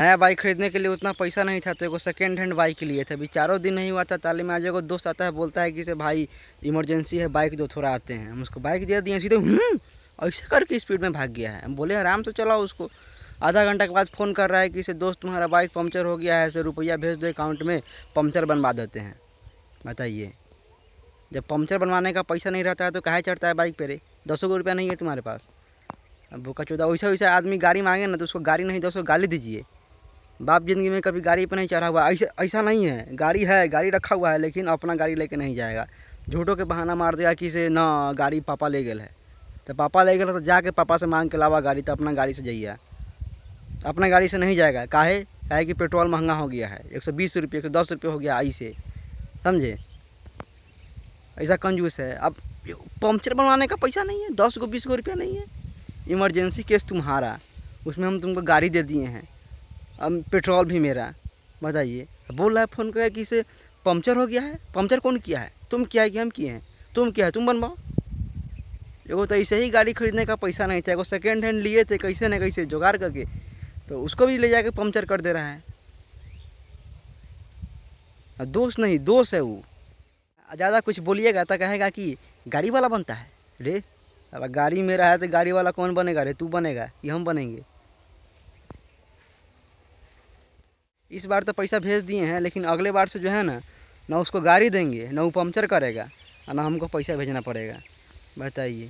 नया बाइक खरीदने के लिए उतना पैसा नहीं था तो एगो सेकेंड हैंड बाइक लिए थे अभी चारों दिन नहीं हुआ था ताली में आज एगो दोस्त आता है बोलता है कि से भाई इमरजेंसी है बाइक दो थोड़ा आते हैं हम उसको बाइक दे दिए सीधे हम्म, ऐसे करके स्पीड में भाग गया है हम बोले आराम से चलाओ उसको आधा घंटा के बाद फ़ोन कर रहा है कि इसे दोस्त तुम्हारा बाइक पंक्चर हो गया है इसे रुपया भेज दो अकाउंट में पंक्चर बनवा देते हैं बताइए जब पंक्चर बनवाने का पैसा नहीं रहता है तो कहाँ चढ़ता है बाइक पर दसों को रुपया नहीं है तुम्हारे पास अब वो का चौदह वैसा वैसा आदमी गाड़ी मांगे ना तो उसको गाड़ी नहीं दो सौ गाली दीजिए बाप ज़िंदगी में कभी गाड़ी पर नहीं चढ़ा हुआ ऐसा ऐसा नहीं है गाड़ी है गाड़ी रखा हुआ है लेकिन अपना गाड़ी लेके नहीं जाएगा झूठों के बहाना मार दिया कि से ना गाड़ी पापा ले गए है तो पापा ले गए तो जाके पापा से मांग के लावा गाड़ी तो अपना गाड़ी से जाइए अपना गाड़ी से नहीं जाएगा काहे काहे कि पेट्रोल महंगा हो गया है एक सौ बीस रुपये एक सौ दस रुपये हो गया ऐसे समझे ऐसा कंजूस है अब पंक्चर बनवाने का पैसा नहीं है दस गो बीस गो रुपया नहीं है इमरजेंसी केस तुम्हारा उसमें हम तुमको गाड़ी दे दिए हैं अब पेट्रोल भी मेरा बताइए बोल रहा है फ़ोन कर कि इसे पंचर हो गया है पंचर कौन किया है तुम किया है कि हम किए हैं तुम क्या है तुम बनवाओ एगो तो ऐसे ही गाड़ी खरीदने का पैसा नहीं था एगो सेकेंड हैंड लिए थे कैसे न कैसे जुगाड़ करके तो उसको भी ले जाके पंचर कर दे रहा है दोष नहीं दोष है वो ज़्यादा कुछ बोलिएगा तो कहेगा कि गाड़ी वाला बनता है रे अब गाड़ी मेरा है तो गाड़ी वाला कौन बनेगा रे तू बनेगा कि हम बनेंगे इस बार तो पैसा भेज दिए हैं लेकिन अगले बार से जो है ना ना उसको गाड़ी देंगे ना वो पंक्चर करेगा और ना हमको पैसा भेजना पड़ेगा बताइए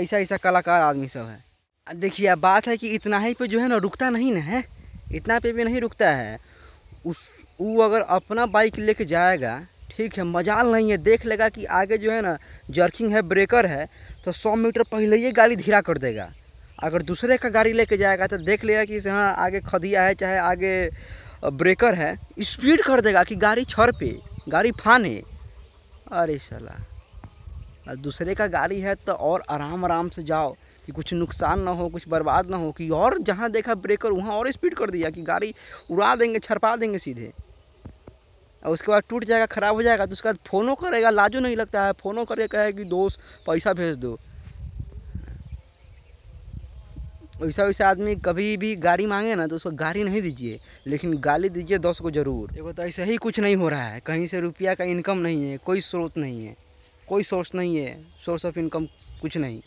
ऐसा ऐसा कलाकार आदमी सब है देखिए बात है कि इतना ही पे जो है ना रुकता नहीं ना है इतना पे भी नहीं रुकता है उस वो अगर अपना बाइक लेके जाएगा ठीक है मजाल नहीं है देख लेगा कि आगे जो है ना जर्किंग है ब्रेकर है तो सौ मीटर पहले ही गाड़ी धीरा कर देगा अगर दूसरे का गाड़ी लेके जाएगा तो देख लेगा कि इसे हाँ आगे खदिया है चाहे आगे ब्रेकर है स्पीड कर देगा कि गाड़ी छर पे गाड़ी फाने अरे सला दूसरे का गाड़ी है तो और आराम आराम से जाओ कि कुछ नुकसान ना हो कुछ बर्बाद ना हो कि और जहाँ देखा ब्रेकर वहाँ और स्पीड कर दिया कि गाड़ी उड़ा देंगे छरपा देंगे सीधे और उसके बाद टूट जाएगा ख़राब हो जाएगा तो उसके बाद फ़ोनों करेगा लाजो नहीं लगता है फ़ोनों करके कहेगा कि दोस्त पैसा भेज दो वैसा वैसा आदमी कभी भी गाड़ी मांगे ना तो उसको गाड़ी नहीं दीजिए लेकिन गाली दीजिए दस को ज़रूर देखो तो ऐसे ही कुछ नहीं हो रहा है कहीं से रुपया का इनकम नहीं है कोई स्रोत नहीं है कोई सोर्स नहीं है सोर्स ऑफ इनकम कुछ नहीं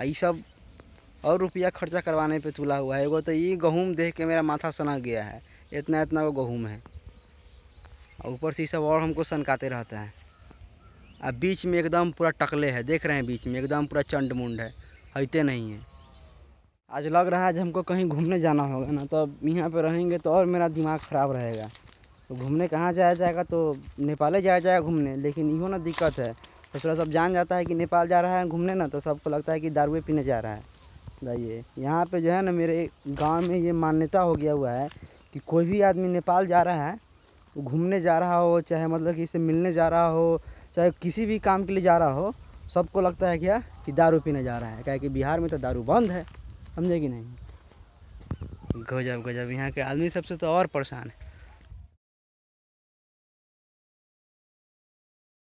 आई सब और रुपया खर्चा करवाने पे तुला हुआ है एगो तो ये गहूम देख के मेरा माथा सना गया है इतना इतना वो गहूम है और ऊपर से ये सब और हमको सनकाते रहता है अब बीच में एकदम पूरा टकले है देख रहे हैं बीच में एकदम पूरा चंड मुंड है हईते नहीं है आज लग रहा है आज हमको कहीं घूमने जाना होगा ना तो अब यहाँ पर रहेंगे तो और मेरा दिमाग ख़राब रहेगा तो घूमने कहाँ जाया जाएगा तो नेपाले जाया जाएगा घूमने लेकिन यूँ ना दिक्कत है तो थोड़ा सब जान जाता है कि नेपाल जा रहा है घूमने ना तो सबको लगता है कि दारूए पीने जा रहा है बताइए यहाँ पर जो है ना मेरे गाँव में ये मान्यता हो गया हुआ है कि कोई भी आदमी नेपाल जा रहा है घूमने जा रहा हो चाहे मतलब कि इससे मिलने जा रहा हो चाहे किसी भी काम के लिए जा रहा हो सबको लगता है क्या कि दारू पीने जा रहा है क्या कि बिहार में तो दारू बंद है समझे कि नहीं गजब गजब यहाँ के आदमी सबसे तो और परेशान है